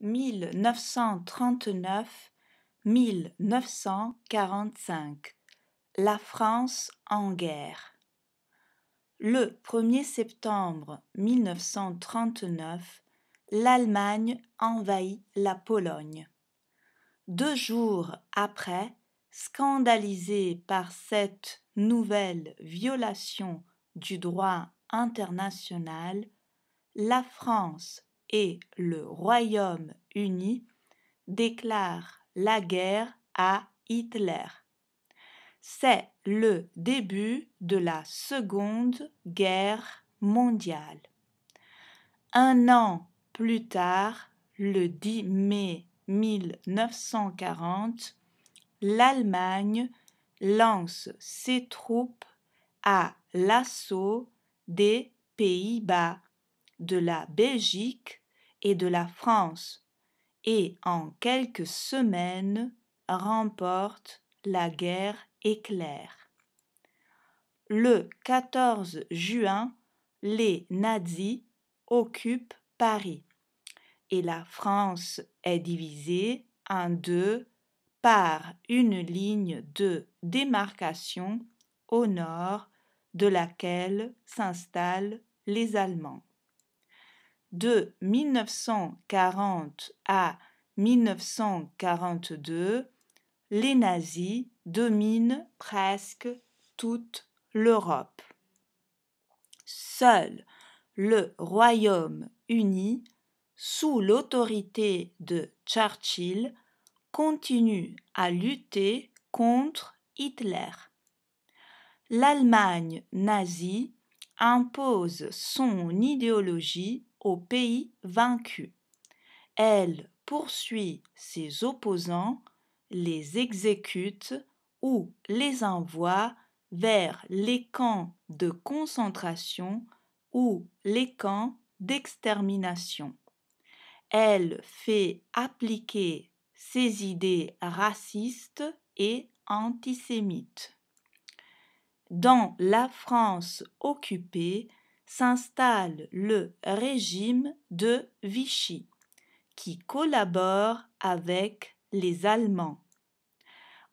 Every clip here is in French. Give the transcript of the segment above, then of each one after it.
1939 1945 La France en guerre Le 1er septembre 1939, l'Allemagne envahit la Pologne. Deux jours après, scandalisée par cette nouvelle violation du droit international, la France et le Royaume-Uni déclarent la guerre à Hitler. C'est le début de la Seconde Guerre mondiale. Un an plus tard, le 10 mai 1940, l'Allemagne lance ses troupes à l'assaut des Pays-Bas, de la Belgique et de la France et en quelques semaines remporte la guerre éclair. Le 14 juin, les nazis occupent Paris et la France est divisée en deux par une ligne de démarcation au nord de laquelle s'installent les Allemands de 1940 à 1942, les nazis dominent presque toute l'Europe. Seul le Royaume-Uni, sous l'autorité de Churchill, continue à lutter contre Hitler. L'Allemagne nazie impose son idéologie au pays vaincu. Elle poursuit ses opposants, les exécute ou les envoie vers les camps de concentration ou les camps d'extermination. Elle fait appliquer ses idées racistes et antisémites. Dans la France occupée, s'installe le régime de Vichy, qui collabore avec les Allemands.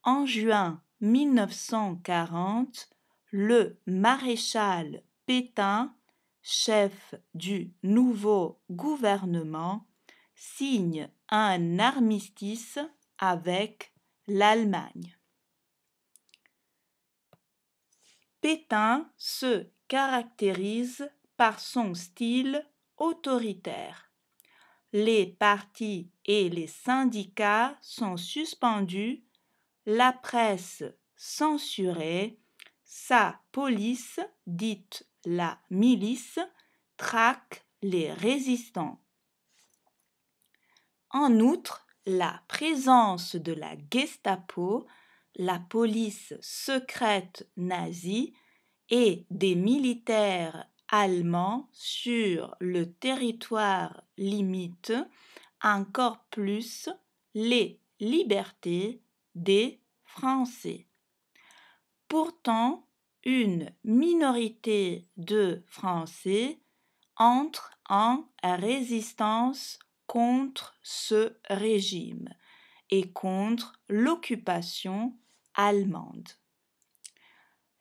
En juin 1940, le maréchal Pétain, chef du nouveau gouvernement, signe un armistice avec l'Allemagne. Pétain se caractérise par son style autoritaire. Les partis et les syndicats sont suspendus, la presse censurée, sa police, dite la milice, traque les résistants. En outre, la présence de la Gestapo, la police secrète nazie, et des militaires allemands sur le territoire limite encore plus les libertés des Français. Pourtant, une minorité de Français entre en résistance contre ce régime et contre l'occupation allemande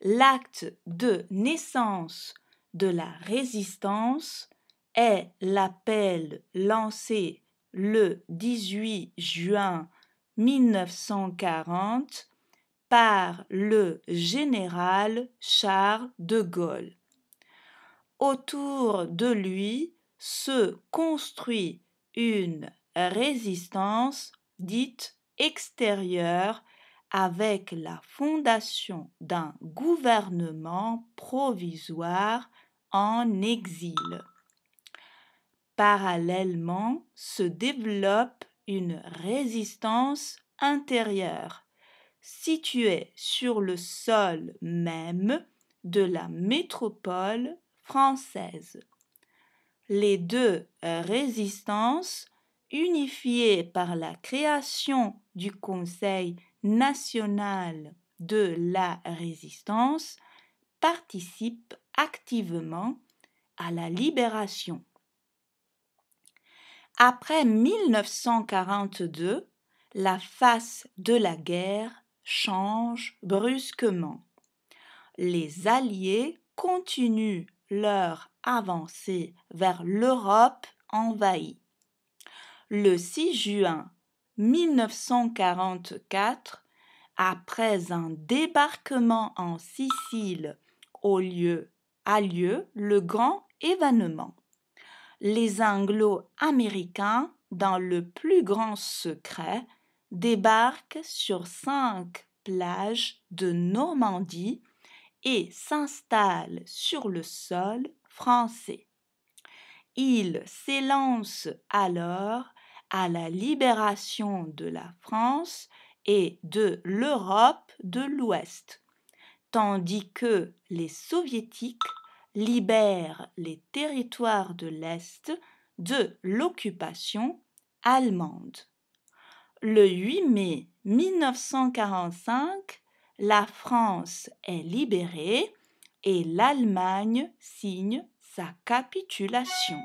l'acte de naissance de la résistance est l'appel lancé le 18 juin 1940 par le général Charles de Gaulle. Autour de lui se construit une résistance dite extérieure avec la fondation d'un gouvernement provisoire en exil. Parallèlement se développe une résistance intérieure située sur le sol même de la métropole française. Les deux résistances, unifiées par la création du Conseil nationale de la résistance participe activement à la libération. Après 1942, la face de la guerre change brusquement. Les Alliés continuent leur avancée vers l'Europe envahie. Le 6 juin 1944, après un débarquement en Sicile au lieu, a lieu le grand événement. Les Anglo-Américains, dans le plus grand secret, débarquent sur cinq plages de Normandie et s'installent sur le sol français. Ils s'élancent alors à la libération de la France et de l'Europe de l'Ouest, tandis que les soviétiques libèrent les territoires de l'Est de l'occupation allemande. Le 8 mai 1945, la France est libérée et l'Allemagne signe sa capitulation.